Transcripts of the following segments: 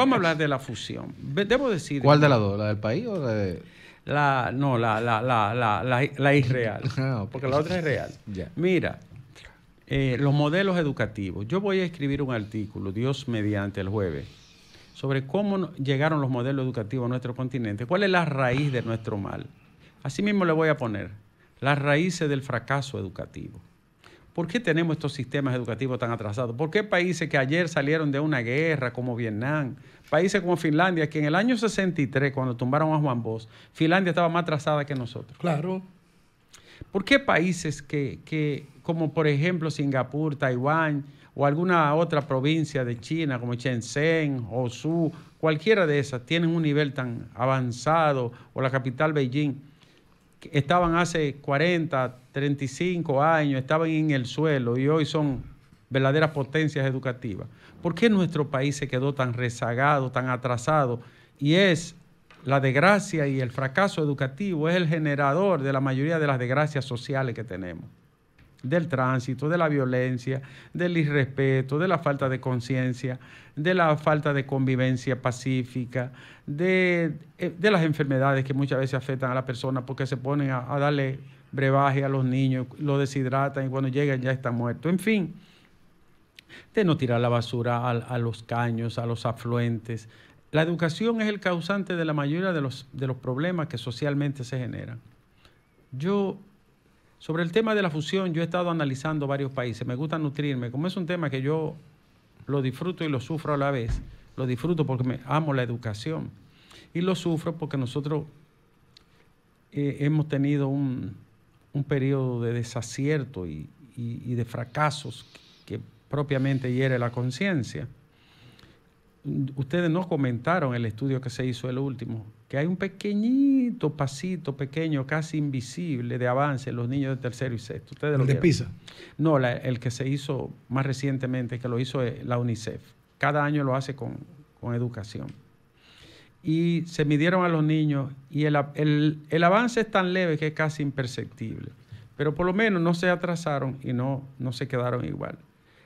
vamos a hablar de la fusión. Debo decir. ¿Cuál de las dos? ¿La del país o la de.? La, no, la, la, la, la, la, irreal. Ah, Porque la otra es real. Mira, eh, los modelos educativos. Yo voy a escribir un artículo, Dios mediante el jueves, sobre cómo llegaron los modelos educativos a nuestro continente. ¿Cuál es la raíz de nuestro mal? Así mismo le voy a poner las raíces del fracaso educativo. ¿Por qué tenemos estos sistemas educativos tan atrasados? ¿Por qué países que ayer salieron de una guerra como Vietnam, países como Finlandia, que en el año 63, cuando tumbaron a Juan Bosch, Finlandia estaba más atrasada que nosotros? Claro. ¿Por qué países que, como por ejemplo Singapur, Taiwán o alguna otra provincia de China como Shenzhen, su cualquiera de esas, tienen un nivel tan avanzado o la capital Beijing? estaban hace 40, 35 años, estaban en el suelo y hoy son verdaderas potencias educativas. ¿Por qué nuestro país se quedó tan rezagado, tan atrasado? Y es la desgracia y el fracaso educativo, es el generador de la mayoría de las desgracias sociales que tenemos del tránsito, de la violencia, del irrespeto, de la falta de conciencia, de la falta de convivencia pacífica, de, eh, las enfermedades que muchas veces afectan a la persona porque se ponen a, darle brebaje a los niños, lo deshidratan y cuando llegan ya está muerto. En fin, de no tirar la basura a, los caños, a los afluentes. La educación es el causante de la mayoría de los, de los problemas que socialmente se generan. Yo sobre el tema de la fusión, yo he estado analizando varios países, me gusta nutrirme, como es un tema que yo lo disfruto y lo sufro a la vez, lo disfruto porque me, amo la educación y lo sufro porque nosotros eh, hemos tenido un, periodo de desacierto y, de fracasos que, propiamente hiere la conciencia. Ustedes no comentaron el estudio que se hizo el último, que hay un pequeñito pasito pequeño, casi invisible, de avance en los niños de tercero y sexto. ¿Ustedes lo ¿El de Pisa? No, el que se hizo más recientemente, que lo hizo eh, la UNICEF. Cada año lo hace con, educación. Y se midieron a los niños y el, el, avance es tan leve que es casi imperceptible. Pero por lo menos no se atrasaron y no, no se quedaron igual.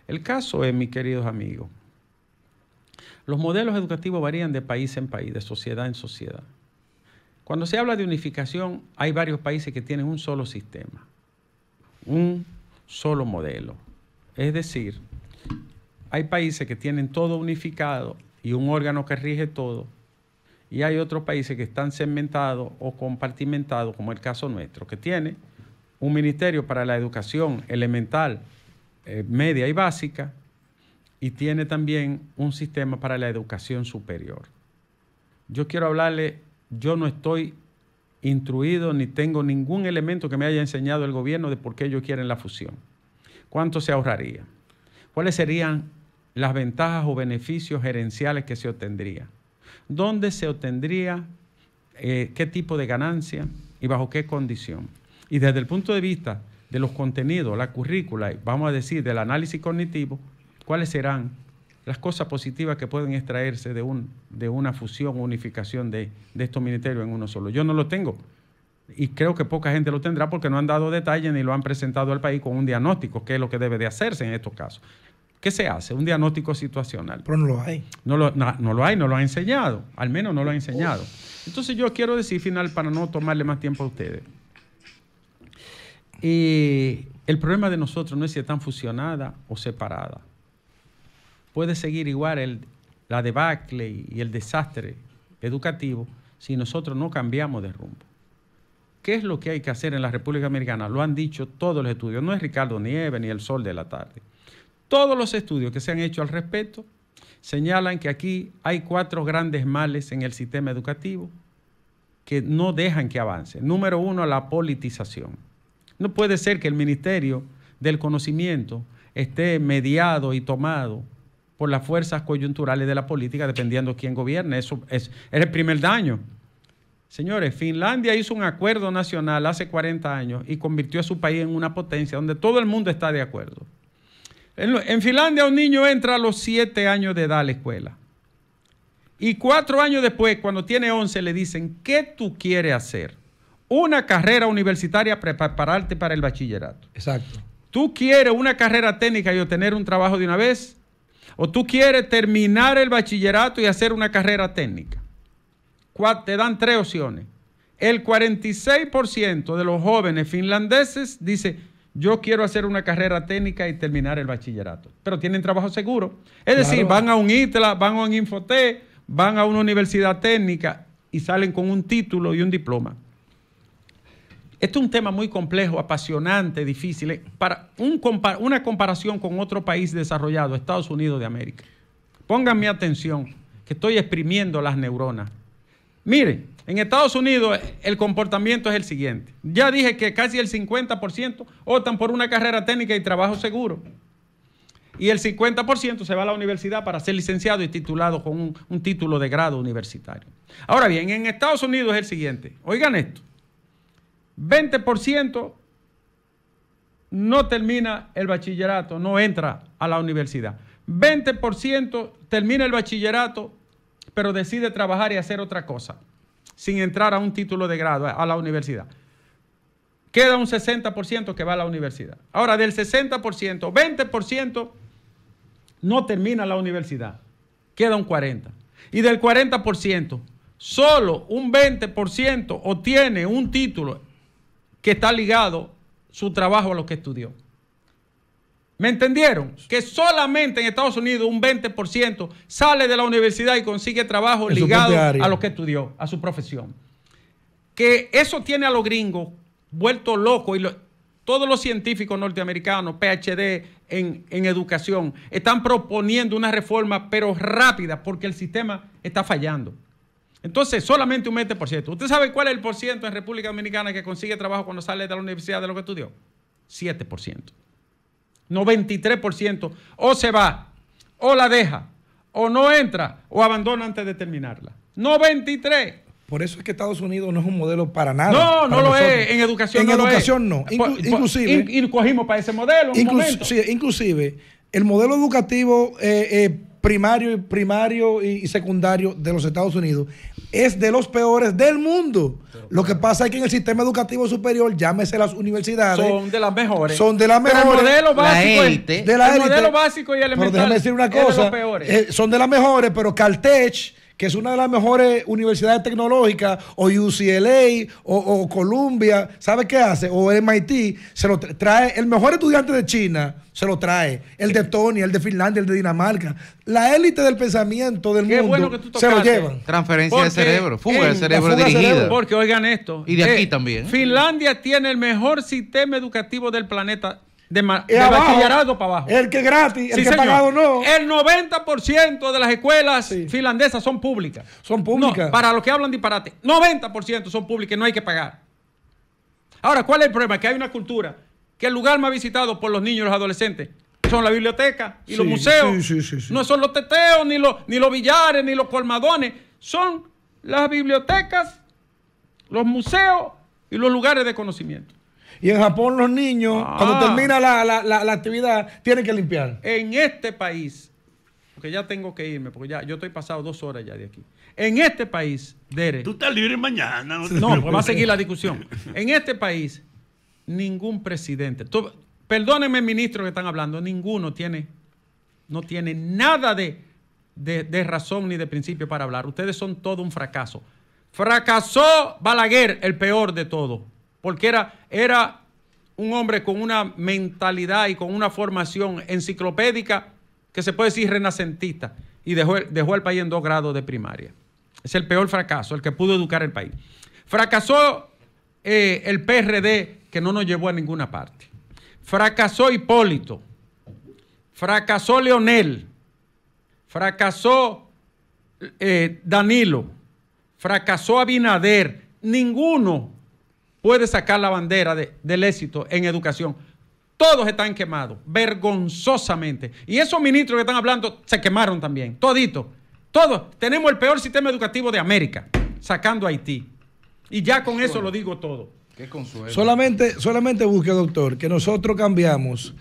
El caso es, mis queridos amigos, los modelos educativos varían de país en país, de sociedad en sociedad. Cuando se habla de unificación, hay varios países que tienen un solo sistema, un solo modelo. Es decir, hay países que tienen todo unificado y un órgano que rige todo, y hay otros países que están segmentados o compartimentados, como el caso nuestro, que tiene un ministerio para la educación elemental, eh, media y básica, y tiene también un sistema para la educación superior. Yo quiero hablarle, yo no estoy instruido ni tengo ningún elemento que me haya enseñado el gobierno de por qué ellos quieren la fusión. ¿Cuánto se ahorraría? ¿Cuáles serían las ventajas o beneficios gerenciales que se obtendría? ¿Dónde se obtendría eh, qué tipo de ganancia y bajo qué condición? Y desde el punto de vista de los contenidos, la currícula, vamos a decir, del análisis cognitivo, ¿Cuáles serán las cosas positivas que pueden extraerse de, un, de una fusión o unificación de, estos ministerios en uno solo? Yo no lo tengo y creo que poca gente lo tendrá porque no han dado detalles ni lo han presentado al país con un diagnóstico, que es lo que debe de hacerse en estos casos. ¿Qué se hace? Un diagnóstico situacional. Pero no lo hay. No lo, no, lo hay, no lo han enseñado. Al menos no lo han enseñado. Entonces yo quiero decir final para no tomarle más tiempo a ustedes. Eh, el problema de nosotros no es si están fusionadas o separadas puede seguir igual el, la debacle y el desastre educativo si nosotros no cambiamos de rumbo. ¿Qué es lo que hay que hacer en la República Americana? Lo han dicho todos los estudios, no es Ricardo Nieves ni el Sol de la Tarde. Todos los estudios que se han hecho al respecto señalan que aquí hay cuatro grandes males en el sistema educativo que no dejan que avance. Número uno, la politización. No puede ser que el Ministerio del Conocimiento esté mediado y tomado por las fuerzas coyunturales de la política, dependiendo quién gobierne. Eso es, el primer daño. Señores, Finlandia hizo un acuerdo nacional hace 40 años y convirtió a su país en una potencia donde todo el mundo está de acuerdo. En, Finlandia un niño entra a los 7 años de edad a la escuela. Y cuatro años después, cuando tiene 11, le dicen, ¿qué tú quieres hacer? Una carrera universitaria para prepararte para el bachillerato. Exacto. ¿Tú quieres una carrera técnica y obtener un trabajo de una vez? o tú quieres terminar el bachillerato y hacer una carrera técnica. Te dan tres opciones. El 46% de los jóvenes finlandeses dice, yo quiero hacer una carrera técnica y terminar el bachillerato, pero tienen trabajo seguro. Es decir, van a un ITLA, van a un Infoté, van a una universidad técnica y salen con un título y un diploma. Este es un tema muy complejo, apasionante, difícil. Eh, para una comparación con otro país desarrollado, Estados Unidos de América. Pónganme atención, que estoy exprimiendo las neuronas. Miren, en Estados Unidos eh, el comportamiento es el siguiente. Ya dije que casi el 50% optan por una carrera técnica y trabajo seguro. Y el 50% se va a la universidad para ser licenciado y titulado con un título de grado universitario. Ahora bien, en Estados Unidos es el siguiente. Oigan esto. 20% no termina el bachillerato, no entra a la universidad. 20% termina el bachillerato, pero decide trabajar y hacer otra cosa, sin entrar a un título de grado, a la universidad. Queda un 60% que va a la universidad. Ahora, del 60%, 20% no termina la universidad, queda un 40%. Y del 40%, solo un 20% obtiene un título que está ligado su trabajo a lo que estudió. ¿Me entendieron? Que solamente en Estados Unidos un 20% sale de la universidad y consigue trabajo ligado a lo que estudió, a su profesión. Que eso tiene a los gringos vuelto locos y todos los científicos norteamericanos, PhD en educación, están proponiendo una reforma pero rápida porque el sistema está fallando. Entonces, solamente un 20%. ¿Usted sabe cuál es el por en República Dominicana que consigue trabajo cuando sale de la universidad de lo que estudió? 7%. 93% o se va, o la deja, o no entra, o abandona antes de terminarla. 93%. Por eso es que Estados Unidos no es un modelo para nada. No, no lo es. En educación en no. En educación no. Eh, pues, pues, inclusive. y cogimos para ese modelo. inclusive, el modelo educativo eh, eh, primario, y secundario de los Estados Unidos es de los peores del mundo. Lo que pasa es que en el sistema educativo superior, llámese las universidades, son de las mejores. Son de las mejores. el modelo básico, de la el modelo básico y elemental. Pero déjame decir una cosa, eh, son de las mejores, pero Caltech que es una de las mejores universidades tecnológicas, o UCLA, o, o Columbia, ¿sabe qué hace? O MIT, se lo trae, el mejor estudiante de China se lo trae, el de Estonia, el de Finlandia, el de Dinamarca, la élite del pensamiento del qué mundo se lo llevan. Transferencia de cerebro, fuga de cerebro dirigida. Porque oigan esto. Y de aquí eh, también. Finlandia tiene el mejor sistema educativo del planeta de, para abajo. El que es gratis, el que pagado no. El 90% de las escuelas finlandesas son públicas. Son públicas. para los que hablan disparate, 90% son públicas no hay que pagar. Ahora, ¿cuál es el problema? Que hay una cultura que el lugar más visitado por los niños y los adolescentes son la biblioteca y los museos. No son los teteos, ni los, ni los billares, ni los colmadones. Son las bibliotecas, los museos y los lugares de conocimiento. Y en Japón los niños, cuando ah. termina la, actividad, tienen que limpiar. En este país, porque ya tengo que irme, porque ya yo estoy pasado dos horas ya de aquí. En este país, Dere. Tú estás libre mañana. No, pues va a seguir la discusión. En este país, ningún presidente, perdónenme ministros que están hablando, ninguno tiene, no tiene nada de, de razón ni de principio para hablar. Ustedes son todo un fracaso. Fracasó Balaguer, el peor de todos porque era, era un hombre con una mentalidad y con una formación enciclopédica que se puede decir renacentista y dejó, dejó el país en dos grados de primaria. Es el peor fracaso, el que pudo educar el país. Fracasó eh, el PRD que no nos llevó a ninguna parte. Fracasó Hipólito. Fracasó Leonel. Fracasó eh, Danilo. Fracasó Abinader. Ninguno puede sacar la bandera del éxito en educación. Todos están quemados, vergonzosamente. Y esos ministros que están hablando se quemaron también, todito. Todos. Tenemos el peor sistema educativo de América, sacando a Haití. Y ya con eso lo digo todo. Qué consuelo. Solamente, solamente busque, doctor, que nosotros cambiamos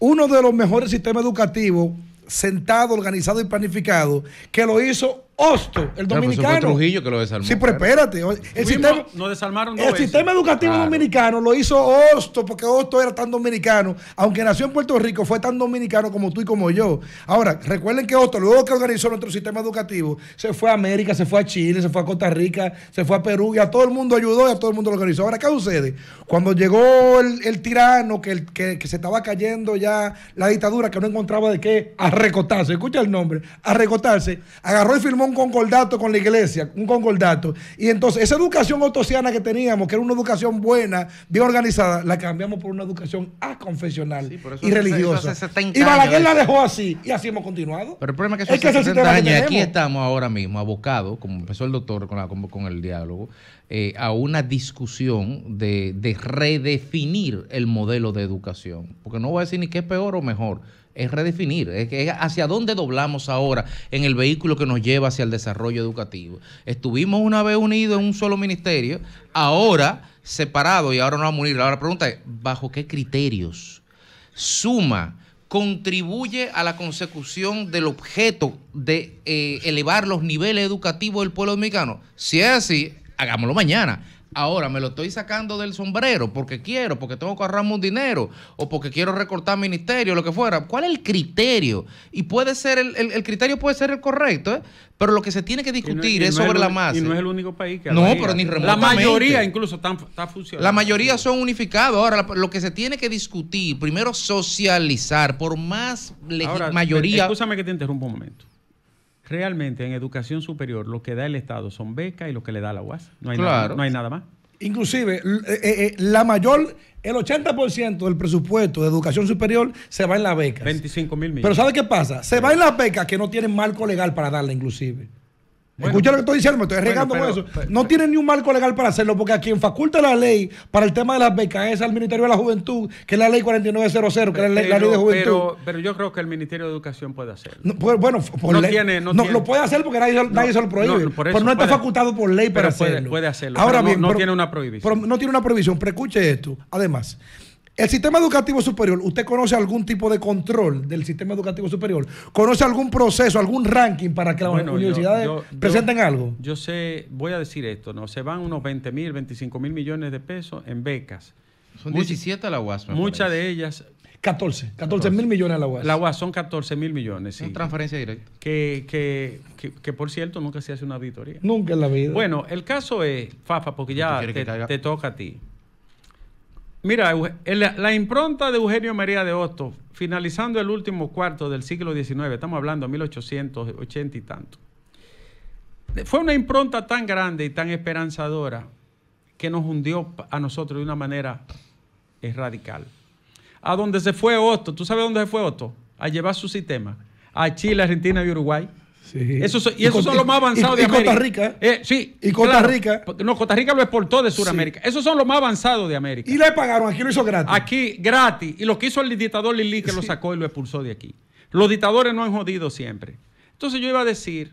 uno de los mejores sistemas educativos, sentado, organizado y planificado, que lo hizo Osto, el pues dominicano. Trujillo que lo Sí, pero espérate. El, sistema, no el sistema, educativo dominicano lo hizo Hosto porque Osto era tan dominicano. Aunque nació en Puerto Rico, fue tan dominicano como tú y como yo. Ahora, recuerden que Osto, luego que organizó nuestro sistema educativo, se fue a América, se fue a Chile, se fue a Costa Rica, se fue a Perú, y a todo el mundo ayudó y a todo el mundo lo organizó. Ahora, ¿qué sucede? Cuando llegó el, tirano, que, que, se estaba cayendo ya la dictadura, que no encontraba de qué arrecotarse, escucha el nombre, arrecotarse, agarró y firmó un concordato con la iglesia, un concordato. Y entonces esa educación otosiana que teníamos, que era una educación buena, bien organizada, la cambiamos por una educación aconfesional confesional y religiosa. y Balaguer la dejó así y así hemos continuado. Pero el problema es que aquí estamos ahora mismo abocados, como empezó el doctor con, el diálogo, eh, a una discusión de, de redefinir el modelo de educación. Porque no voy a decir ni qué es peor o mejor es redefinir, es hacia dónde doblamos ahora en el vehículo que nos lleva hacia el desarrollo educativo. Estuvimos una vez unidos en un solo ministerio, ahora separados y ahora nos vamos a unir. Ahora la pregunta es, ¿bajo qué criterios suma, contribuye a la consecución del objeto de eh, elevar los niveles educativos del pueblo dominicano? Si es así, hagámoslo mañana ahora me lo estoy sacando del sombrero porque quiero, porque tengo que ahorrarme un dinero o porque quiero recortar ministerio, lo que fuera. ¿Cuál es el criterio? Y puede ser, el, el, criterio puede ser el correcto, ¿eh? pero lo que se tiene que discutir es sobre la masa. Y no es el único país que... No, pero ni La mayoría incluso está, funcionando. La mayoría son unificados. Ahora, lo que se tiene que discutir, primero socializar, por más ahora, mayoría... Escúchame que te interrumpa un momento realmente en educación superior lo que da el Estado son becas y lo que le da la UAS. No hay, nada, no hay nada más. Inclusive, eh, eh, eh, la mayor, el 80% del presupuesto de educación superior se va en las becas. 25 mil millones. Pero ¿sabe qué pasa? Se va en las becas que no tienen marco legal para darla, inclusive. Escucha lo que estoy diciendo, me estoy regando con eso. no tienen ni un marco legal para hacerlo, porque a quien faculta la ley para el tema de las becas es al Ministerio de la Juventud, que es la ley 4900, que es la, ley de juventud. Pero, yo creo que el Ministerio de Educación puede hacerlo. No, pues, bueno, por no tiene, no, lo puede hacer porque nadie, nadie se lo prohíbe. pero no pues está facultado por ley para hacerlo. Puede, hacerlo. Ahora no, tiene una prohibición. no tiene una prohibición, pero escuche esto. Además. El sistema educativo superior, ¿usted conoce algún tipo de control del sistema educativo superior? ¿Conoce algún proceso, algún ranking para que las universidades presenten algo? Yo sé, voy a decir esto, ¿no? Se van unos 20 mil, 25 mil millones de pesos en becas. Son 17 a la UAS. Muchas de ellas 14, 14 mil millones a la UAS. La UAS son 14 mil millones. Sí. transferencia directa. Que, que, que, por cierto nunca se hace una auditoría. Nunca en la vida. Bueno, el caso es, Fafa, porque ya te, toca a ti. Mira, eh, la impronta de Eugenio María de Hostos, finalizando el último cuarto del siglo XIX, estamos hablando de 1880 y tanto, fue una impronta tan grande y tan esperanzadora que nos hundió a nosotros de una manera radical. A donde se fue Hostos, ¿tú sabes dónde se fue Hostos? A llevar su sistema a Chile, Argentina y Uruguay. Eso, y, esos son los más avanzados de América. Y Costa Rica. Eh, sí. Y Costa Rica. No, Costa Rica lo exportó de Sudamérica. Esos son los más avanzados de América. Y le pagaron, aquí lo hizo gratis. Aquí, gratis. Y lo que hizo el dictador Lili, que lo sacó y lo expulsó de aquí. Los dictadores no han jodido siempre. Entonces yo iba a decir,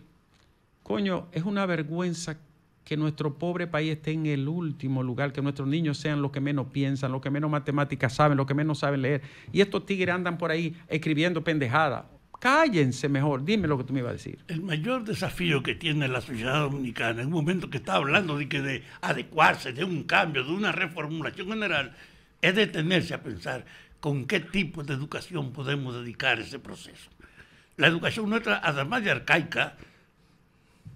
coño, es una vergüenza que nuestro pobre país esté en el último lugar, que nuestros niños sean los que menos piensan, los que menos matemáticas saben, los que menos saben leer. Y estos tigres andan por ahí escribiendo pendejadas Cállense mejor, dime lo que tú me ibas a decir. El mayor desafío que tiene la sociedad dominicana en un momento que está hablando de, que de adecuarse, de un cambio, de una reformulación general, es detenerse a pensar con qué tipo de educación podemos dedicar ese proceso. La educación nuestra, además de arcaica,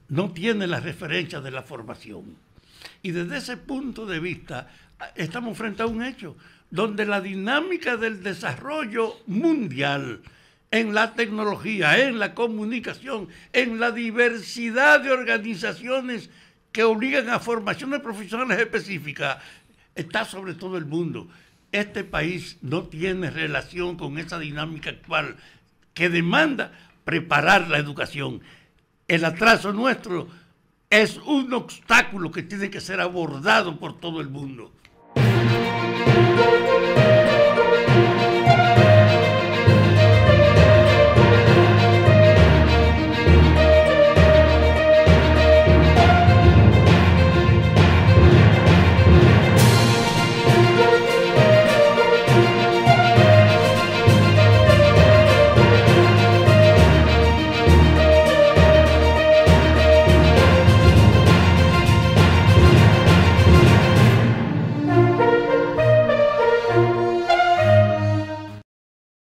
no tiene las referencias de la formación. Y desde ese punto de vista, estamos frente a un hecho donde la dinámica del desarrollo mundial en la tecnología, en la comunicación, en la diversidad de organizaciones que obligan a formaciones profesionales específicas, está sobre todo el mundo. Este país no tiene relación con esa dinámica actual que demanda preparar la educación. El atraso nuestro es un obstáculo que tiene que ser abordado por todo el mundo.